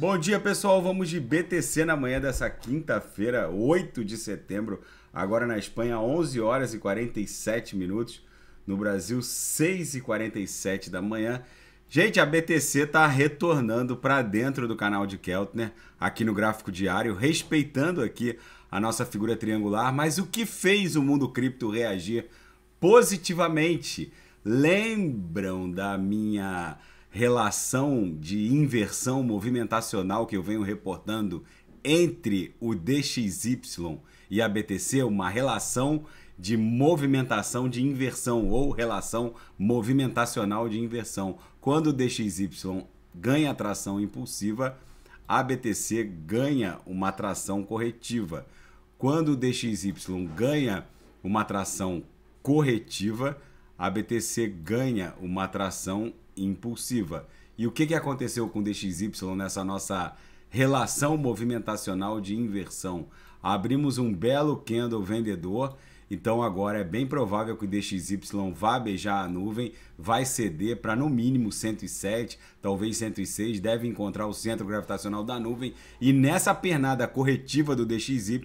Bom dia, pessoal. Vamos de BTC na manhã dessa quinta-feira, 8 de setembro. Agora na Espanha, 11 horas e 47 minutos. No Brasil, 6 e 47 da manhã. Gente, a BTC está retornando para dentro do canal de Keltner, aqui no gráfico diário, respeitando aqui a nossa figura triangular. Mas o que fez o mundo cripto reagir positivamente? Lembram da minha relação de inversão movimentacional que eu venho reportando entre o DXY e a BTC, uma relação de movimentação de inversão ou relação movimentacional de inversão. Quando o DXY ganha atração impulsiva, a BTC ganha uma atração corretiva. Quando o DXY ganha uma atração corretiva, a BTC ganha uma atração impulsiva. E o que, que aconteceu com o DXY nessa nossa relação movimentacional de inversão? Abrimos um belo candle vendedor, então agora é bem provável que o DXY vá beijar a nuvem, vai ceder para no mínimo 107, talvez 106, deve encontrar o centro gravitacional da nuvem e nessa pernada corretiva do DXY,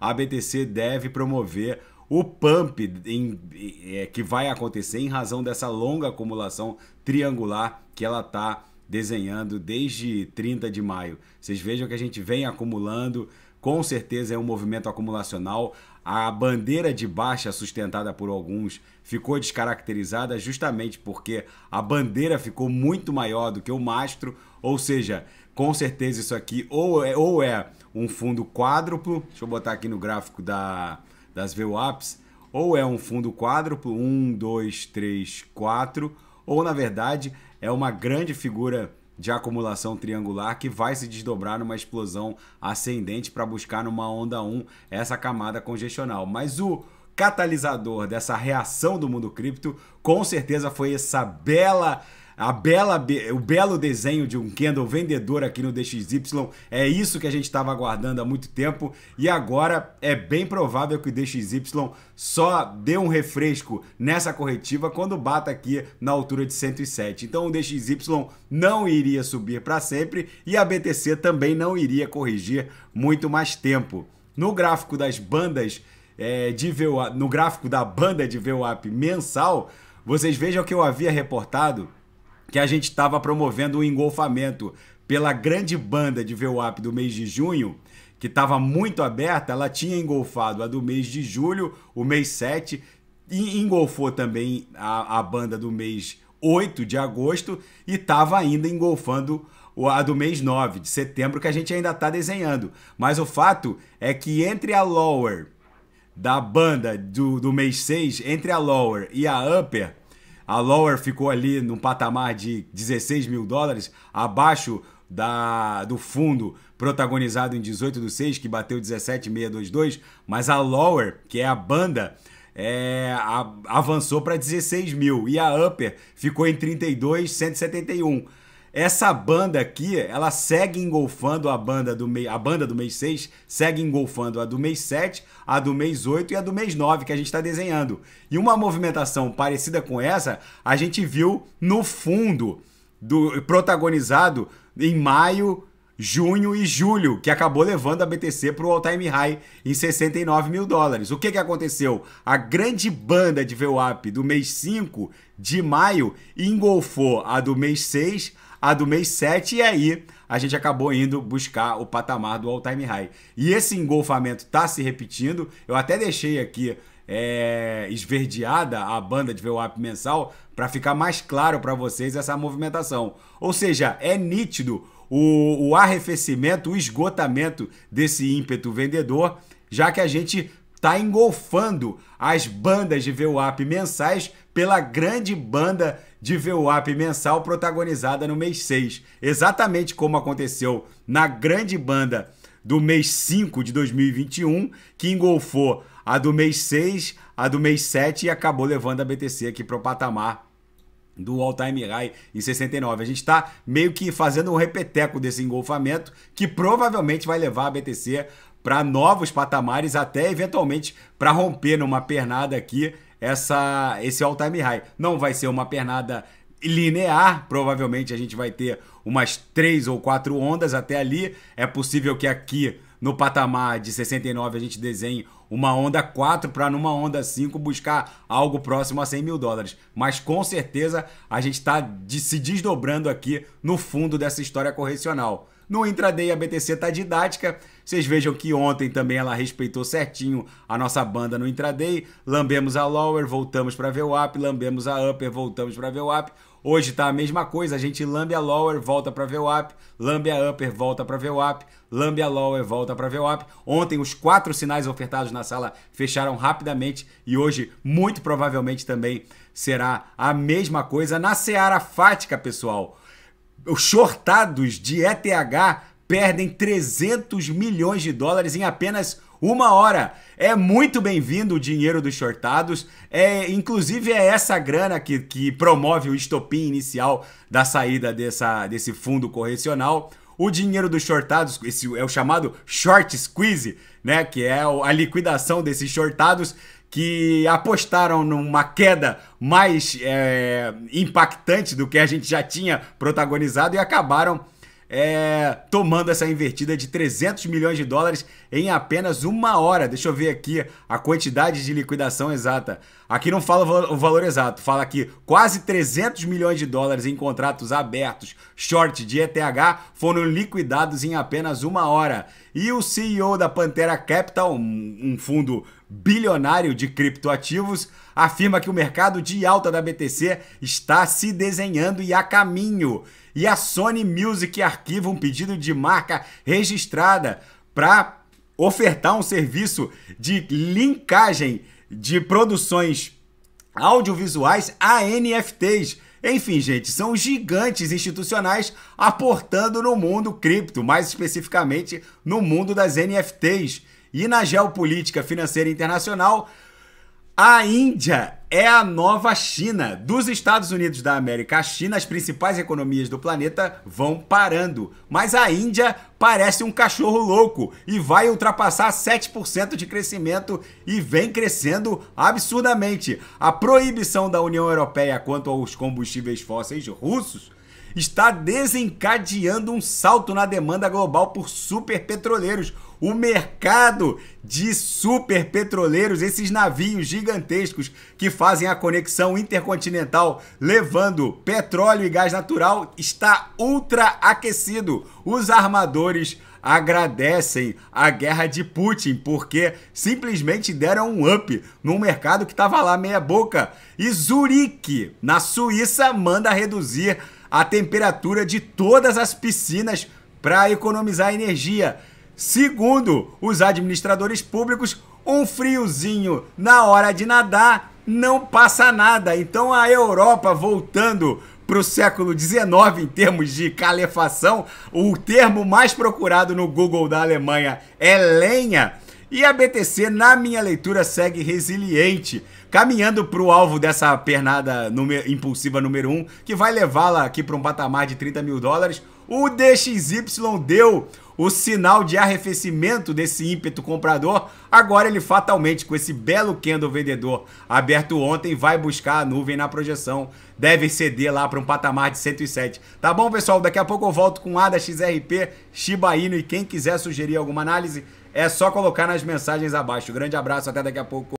a BTC deve promover o pump em, é, que vai acontecer em razão dessa longa acumulação triangular que ela está desenhando desde 30 de maio. Vocês vejam que a gente vem acumulando, com certeza é um movimento acumulacional. A bandeira de baixa é sustentada por alguns ficou descaracterizada justamente porque a bandeira ficou muito maior do que o mastro, ou seja, com certeza isso aqui ou é, ou é um fundo quádruplo, deixa eu botar aqui no gráfico da, das VWAPs, ou é um fundo quádruplo, 1, 2, 3, 4, ou na verdade é uma grande figura de acumulação triangular que vai se desdobrar numa explosão ascendente para buscar numa onda 1 essa camada congestional. Mas o catalisador dessa reação do mundo cripto com certeza foi essa bela a bela, o belo desenho de um Kendall vendedor aqui no DXY. É isso que a gente estava aguardando há muito tempo e agora é bem provável que o DXY só dê um refresco nessa corretiva quando bata aqui na altura de 107. Então o DXY não iria subir para sempre e a BTC também não iria corrigir muito mais tempo. No gráfico das bandas é, de VWAP, no gráfico da banda de VWAP mensal, vocês vejam que eu havia reportado que a gente estava promovendo o um engolfamento pela grande banda de VWAP do mês de junho, que estava muito aberta, ela tinha engolfado a do mês de julho, o mês 7, e engolfou também a, a banda do mês 8 de agosto e estava ainda engolfando a do mês 9 de setembro, que a gente ainda está desenhando. Mas o fato é que entre a Lower da banda do, do mês 6, entre a Lower e a Upper, a Lower ficou ali num patamar de 16 mil dólares, abaixo da, do fundo protagonizado em 18 do 6, que bateu 17,622, mas a Lower, que é a banda, é, a, avançou para 16 mil e a Upper ficou em 32,171. Essa banda aqui, ela segue engolfando a banda do mês, a banda do mês 6, segue engolfando a do mês 7, a do mês 8 e a do mês 9 que a gente está desenhando. E uma movimentação parecida com essa, a gente viu no fundo do protagonizado em maio, junho e julho, que acabou levando a BTC para o all-time high em 69 mil dólares. O que, que aconteceu? A grande banda de VWAP do mês 5 de maio engolfou a do mês 6, a do mês 7, e aí a gente acabou indo buscar o patamar do all-time high. E esse engolfamento está se repetindo, eu até deixei aqui é, esverdeada a banda de VWAP mensal para ficar mais claro para vocês essa movimentação. Ou seja, é nítido o, o arrefecimento, o esgotamento desse ímpeto vendedor, já que a gente está engolfando as bandas de VWAP mensais pela grande banda de VWAP mensal protagonizada no mês 6. Exatamente como aconteceu na grande banda do mês 5 de 2021, que engolfou a do mês 6, a do mês 7 e acabou levando a BTC aqui para o patamar do all-time high em 69. A gente está meio que fazendo um repeteco desse engolfamento que provavelmente vai levar a BTC para novos patamares, até eventualmente para romper numa pernada aqui essa, esse all-time high. Não vai ser uma pernada linear, provavelmente a gente vai ter umas três ou quatro ondas até ali. É possível que aqui no patamar de 69 a gente desenhe uma onda 4 para numa onda 5 buscar algo próximo a 100 mil dólares. Mas com certeza a gente está de, se desdobrando aqui no fundo dessa história correcional. No Intraday, a BTC tá didática. Vocês vejam que ontem também ela respeitou certinho a nossa banda no Intraday. Lambemos a Lower, voltamos para up. lambemos a Upper, voltamos para up. Hoje tá a mesma coisa, a gente lambe a lower, volta para up. lambe a upper, volta para up. lambe a lower, volta para up. Ontem os quatro sinais ofertados na sala fecharam rapidamente e hoje muito provavelmente também será a mesma coisa na seara fática, pessoal os shortados de ETH perdem 300 milhões de dólares em apenas uma hora. É muito bem-vindo o dinheiro dos shortados. É, inclusive, é essa grana que, que promove o estopim inicial da saída dessa, desse fundo correcional. O dinheiro dos shortados, esse é o chamado short squeeze, né? Que é a liquidação desses shortados, que apostaram numa queda mais é, impactante do que a gente já tinha protagonizado e acabaram é, tomando essa invertida de 300 milhões de dólares em apenas uma hora. Deixa eu ver aqui a quantidade de liquidação exata. Aqui não fala o valor exato, fala aqui quase 300 milhões de dólares em contratos abertos, short de ETH, foram liquidados em apenas uma hora. E o CEO da Pantera Capital, um, um fundo bilionário de criptoativos, afirma que o mercado de alta da BTC está se desenhando e a caminho. E a Sony Music arquiva um pedido de marca registrada para ofertar um serviço de linkagem de produções audiovisuais a NFTs. Enfim, gente, são gigantes institucionais aportando no mundo cripto, mais especificamente no mundo das NFTs. E na geopolítica financeira internacional, a Índia é a nova China. Dos Estados Unidos da América à China, as principais economias do planeta vão parando. Mas a Índia parece um cachorro louco e vai ultrapassar 7% de crescimento e vem crescendo absurdamente. A proibição da União Europeia quanto aos combustíveis fósseis russos está desencadeando um salto na demanda global por superpetroleiros, o mercado de super petroleiros, esses navios gigantescos que fazem a conexão intercontinental levando petróleo e gás natural, está ultra aquecido. Os armadores agradecem a guerra de Putin porque simplesmente deram um up num mercado que estava lá meia boca. E Zurique, na Suíça, manda reduzir a temperatura de todas as piscinas para economizar energia. Segundo os administradores públicos, um friozinho na hora de nadar não passa nada. Então a Europa voltando para o século XIX em termos de calefação, o termo mais procurado no Google da Alemanha é lenha. E a BTC, na minha leitura, segue resiliente, caminhando para o alvo dessa pernada número, impulsiva número 1, um, que vai levá-la aqui para um patamar de 30 mil dólares. O DXY deu o sinal de arrefecimento desse ímpeto comprador, agora ele fatalmente, com esse belo candle vendedor aberto ontem, vai buscar a nuvem na projeção. Deve ceder lá para um patamar de 107. Tá bom, pessoal? Daqui a pouco eu volto com ADA XRP, Shiba Inu e quem quiser sugerir alguma análise, é só colocar nas mensagens abaixo. Grande abraço, até daqui a pouco.